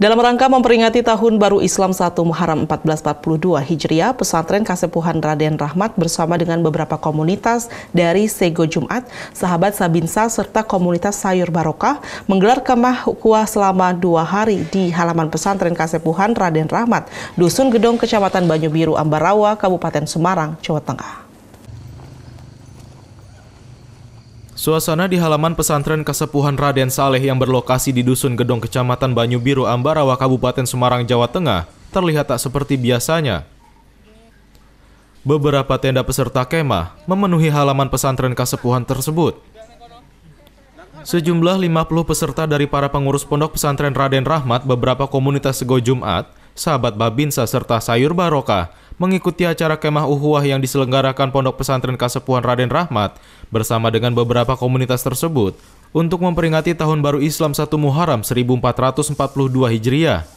Dalam rangka memperingati Tahun Baru Islam 1 Muharram 1442 Hijriah, pesantren Kasepuhan Raden Rahmat bersama dengan beberapa komunitas dari Sego Jumat, Sahabat Sabinsa, serta komunitas Sayur Barokah menggelar kemah kuah selama dua hari di halaman pesantren Kasepuhan Raden Rahmat, Dusun Gedong, Kecamatan Banyu Biru, Ambarawa, Kabupaten Semarang, Jawa Tengah. Suasana di halaman pesantren Kesepuhan Raden Saleh yang berlokasi di Dusun Gedong Kecamatan Banyu Biru Ambarawa Kabupaten Semarang Jawa Tengah terlihat tak seperti biasanya. Beberapa tenda peserta kemah memenuhi halaman pesantren Kesepuhan tersebut. Sejumlah 50 peserta dari para pengurus pondok pesantren Raden Rahmat beberapa komunitas Sego Jumat, sahabat Babinsa serta Sayur Barokah mengikuti acara kemah uhuah yang diselenggarakan Pondok Pesantren Kasepuhan Raden Rahmat bersama dengan beberapa komunitas tersebut untuk memperingati Tahun Baru Islam 1 Muharram 1442 Hijriah.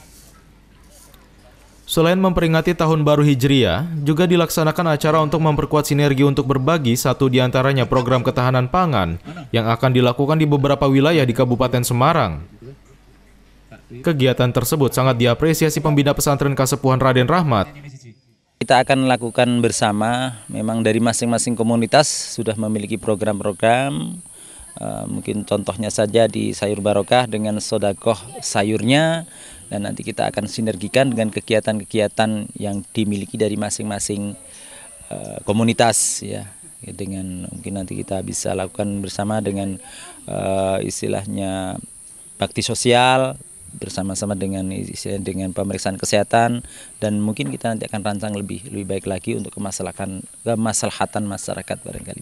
Selain memperingati Tahun Baru Hijriah, juga dilaksanakan acara untuk memperkuat sinergi untuk berbagi satu diantaranya program ketahanan pangan yang akan dilakukan di beberapa wilayah di Kabupaten Semarang. Kegiatan tersebut sangat diapresiasi pembina pesantren Kasepuhan Raden Rahmat kita akan lakukan bersama. Memang dari masing-masing komunitas sudah memiliki program-program. Uh, mungkin contohnya saja di sayur barokah dengan sodakoh sayurnya dan nanti kita akan sinergikan dengan kegiatan-kegiatan yang dimiliki dari masing-masing uh, komunitas ya dengan mungkin nanti kita bisa lakukan bersama dengan uh, istilahnya bakti sosial bersama-sama dengan dengan pemeriksaan kesehatan dan mungkin kita nanti akan rancang lebih lebih baik lagi untuk kemaslahatan kemaslahatan masyarakat barangkali.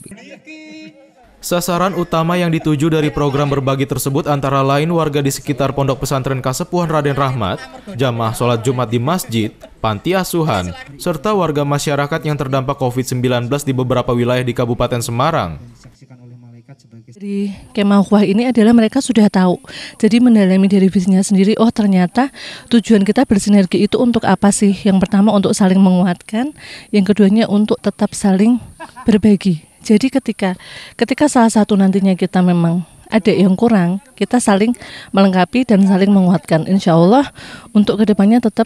Sasaran utama yang dituju dari program berbagi tersebut antara lain warga di sekitar Pondok Pesantren Kasepuhan Raden Rahmat, jamaah sholat Jumat di masjid, panti asuhan, serta warga masyarakat yang terdampak COVID-19 di beberapa wilayah di Kabupaten Semarang. Di Kemahwah ini adalah mereka sudah tahu. Jadi mendalami dari bisnisnya sendiri, oh ternyata tujuan kita bersinergi itu untuk apa sih? Yang pertama untuk saling menguatkan, yang keduanya untuk tetap saling berbagi. Jadi ketika ketika salah satu nantinya kita memang ada yang kurang, kita saling melengkapi dan saling menguatkan. Insya Allah untuk kedepannya tetap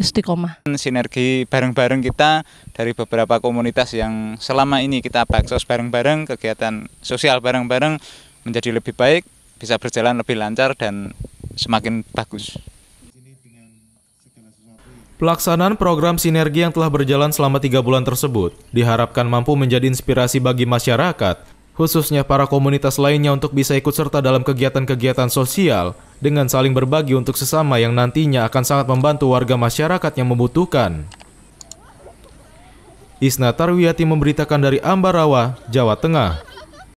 istiqomah. Sinergi bareng-bareng kita dari beberapa komunitas yang selama ini kita baksos bareng-bareng, kegiatan sosial bareng-bareng menjadi lebih baik, bisa berjalan lebih lancar dan semakin bagus. Pelaksanaan program sinergi yang telah berjalan selama tiga bulan tersebut diharapkan mampu menjadi inspirasi bagi masyarakat, khususnya para komunitas lainnya untuk bisa ikut serta dalam kegiatan-kegiatan sosial dengan saling berbagi untuk sesama yang nantinya akan sangat membantu warga masyarakat yang membutuhkan. Isna Tarwiyati memberitakan dari Ambarawa, Jawa Tengah.